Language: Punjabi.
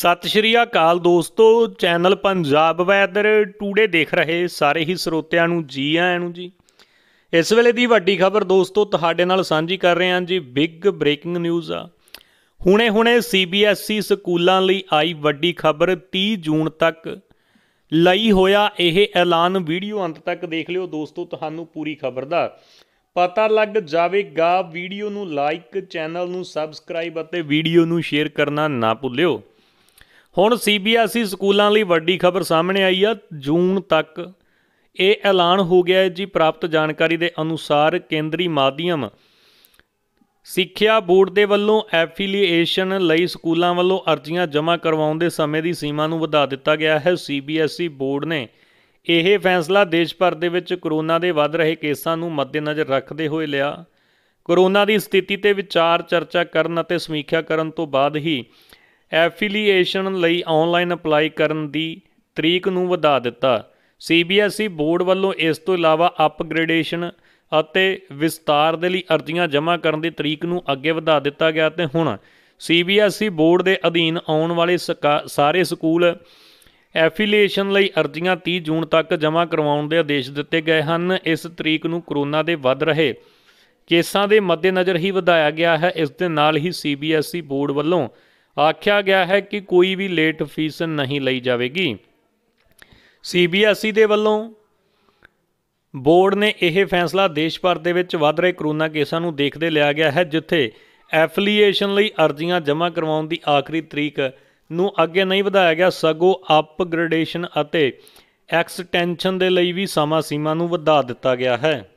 ਸਤਿ ਸ਼੍ਰੀ ਅਕਾਲ ਦੋਸਤੋ ਚੈਨਲ ਪੰਜਾਬ ਵੈਦਰ ਟੂਡੇ ਦੇਖ ਰਹੇ ਸਾਰੇ ਹੀ ਸਰੋਤਿਆਂ ਨੂੰ ਜੀ ਆਇਆਂ ਨੂੰ ਜੀ ਇਸ ਵੇਲੇ ਦੀ ਵੱਡੀ ਖਬਰ ਦੋਸਤੋ ਤੁਹਾਡੇ ਨਾਲ ਸਾਂਝੀ ਕਰ ਰਹੇ ਹਾਂ ਜੀ ਬਿਗ ਬ੍ਰੇਕਿੰਗ ਨਿਊਜ਼ ਆ ਹੁਣੇ-ਹੁਣੇ ਸੀਬੀਐਸਈ ਸਕੂਲਾਂ ਲਈ ਆਈ ਵੱਡੀ ਖਬਰ 30 ਜੂਨ ਤੱਕ ਲਈ ਹੋਇਆ ਇਹ ਐਲਾਨ ਵੀਡੀਓ ਅੰਤ ਤੱਕ ਦੇਖ ਲਿਓ ਦੋਸਤੋ ਤੁਹਾਨੂੰ ਪੂਰੀ ਖਬਰ ਦਾ ਪਤਾ ਲੱਗ ਜਾਵੇਗਾ ਵੀਡੀਓ ਨੂੰ ਲਾਈਕ ਚੈਨਲ ਨੂੰ ਸਬਸਕ੍ਰਾਈਬ ਅਤੇ ਵੀਡੀਓ ਨੂੰ ਸ਼ੇਅਰ ਕਰਨਾ ਨਾ ਭੁੱਲਿਓ ਹੁਣ ਸੀਬੀਐਸਈ e ਸਕੂਲਾਂ ਲਈ ਵੱਡੀ ਖਬਰ ਸਾਹਮਣੇ ਆਈ ਆ ਜੂਨ ਤੱਕ ਇਹ ਐਲਾਨ ਹੋ ਗਿਆ ਹੈ ਜੀ ਪ੍ਰਾਪਤ ਜਾਣਕਾਰੀ ਦੇ ਅਨੁਸਾਰ ਕੇਂਦਰੀ ਮਾਧਿਅਮ ਸਿੱਖਿਆ ਬੋਰਡ ਦੇ ਵੱਲੋਂ ਐਫੀਲੀਏਸ਼ਨ ਲਈ ਸਕੂਲਾਂ ਵੱਲੋਂ ਅਰਜ਼ੀਆਂ ਜਮ੍ਹਾਂ ਕਰਵਾਉਣ ਦੇ ਸਮੇਂ ਦੀ ਸੀਮਾ ਨੂੰ ਵਧਾ ਦਿੱਤਾ ਗਿਆ ਹੈ ਸੀਬੀਐਸਈ e ਬੋਰਡ ਨੇ ਇਹ ਫੈਸਲਾ ਦੇਸ਼ ਭਰ ਦੇ ਵਿੱਚ ਕਰੋਨਾ ਦੇ ਵੱਧ ਰਹੇ ਕੇਸਾਂ ਨੂੰ ਮੱਦੇਨਜ਼ਰ ਰੱਖਦੇ ਹੋਏ ਲਿਆ ਕਰੋਨਾ ਦੀ ਸਥਿਤੀ ਤੇ ਵਿਚਾਰ ਚਰਚਾ ਕਰਨ ਅਤੇ ਸਮੀਖਿਆ ਕਰਨ ਤੋਂ ਬਾਅਦ ਹੀ ਐਫੀਲੀਏਸ਼ਨ ਲਈ ਆਨਲਾਈਨ ਅਪਲਾਈ ਕਰਨ ਦੀ ਤਰੀਕ ਨੂੰ ਵਧਾ ਦਿੱਤਾ ਸੀਬੀਐਸਈ ਬੋਰਡ ਵੱਲੋਂ ਇਸ ਤੋਂ ਇਲਾਵਾ ਅਪਗ੍ਰੇਡੇਸ਼ਨ ਅਤੇ ਵਿਸਤਾਰ ਦੇ ਲਈ ਅਰਜ਼ੀਆਂ ਜਮ੍ਹਾਂ ਕਰਨ ਦੀ ਤਰੀਕ ਨੂੰ ਅੱਗੇ ਵਧਾ ਦਿੱਤਾ ਗਿਆ ਤੇ ਹੁਣ ਸੀਬੀਐਸਈ ਬੋਰਡ ਦੇ ਅਧੀਨ ਆਉਣ ਵਾਲੇ ਸਾਰੇ ਸਕੂਲ ਐਫੀਲੀਏਸ਼ਨ ਲਈ ਅਰਜ਼ੀਆਂ 30 ਜੂਨ ਤੱਕ ਜਮ੍ਹਾਂ ਕਰਵਾਉਣ ਦੇ ਆਦੇਸ਼ ਦਿੱਤੇ ਗਏ ਹਨ ਇਸ ਤਰੀਕ ਨੂੰ ਕਰੋਨਾ ਦੇ ਵੱਧ ਰਹੇ ਕੇਸਾਂ ਦੇ ਮੱਦੇਨਜ਼ਰ ਹੀ ਵਧਾਇਆ ਗਿਆ ਹੈ ਇਸ ਦੇ ਨਾਲ ਹੀ ਸੀਬੀਐਸਈ ਬੋਰਡ ਵੱਲੋਂ ਆਖਿਆ ਗਿਆ ਹੈ ਕਿ ਕੋਈ ਵੀ ਲੇਟ ਫੀਸ ਨਹੀਂ ਲਈ ਜਾਵੇਗੀ ਸੀਬੀਐਸਈ e ਦੇ ਵੱਲੋਂ ਬੋਰਡ ਨੇ ਇਹ ਫੈਸਲਾ ਦੇਸ਼ ਭਰ ਦੇ ਵਿੱਚ ਵੱਧ ਰਹੇ ਕਰੋਨਾ ਕੇਸਾਂ ਨੂੰ ਦੇਖਦੇ ਲਿਆ ਗਿਆ ਹੈ ਜਿੱਥੇ ਐਫੀਲੀਏਸ਼ਨ ਲਈ ਅਰਜ਼ੀਆਂ ਜਮ੍ਹਾਂ ਕਰਵਾਉਣ ਦੀ ਆਖਰੀ ਤਰੀਕ ਨੂੰ ਅੱਗੇ ਨਹੀਂ ਵਧਾਇਆ ਗਿਆ ਸਗੋਂ ਅਪਗ੍ਰੇਡੇਸ਼ਨ ਅਤੇ ਐਕਸਟੈਂਸ਼ਨ ਦੇ ਲਈ ਵੀ ਸਮਾਂ ਸੀਮਾ ਨੂੰ ਵਧਾ ਦਿੱਤਾ ਗਿਆ ਹੈ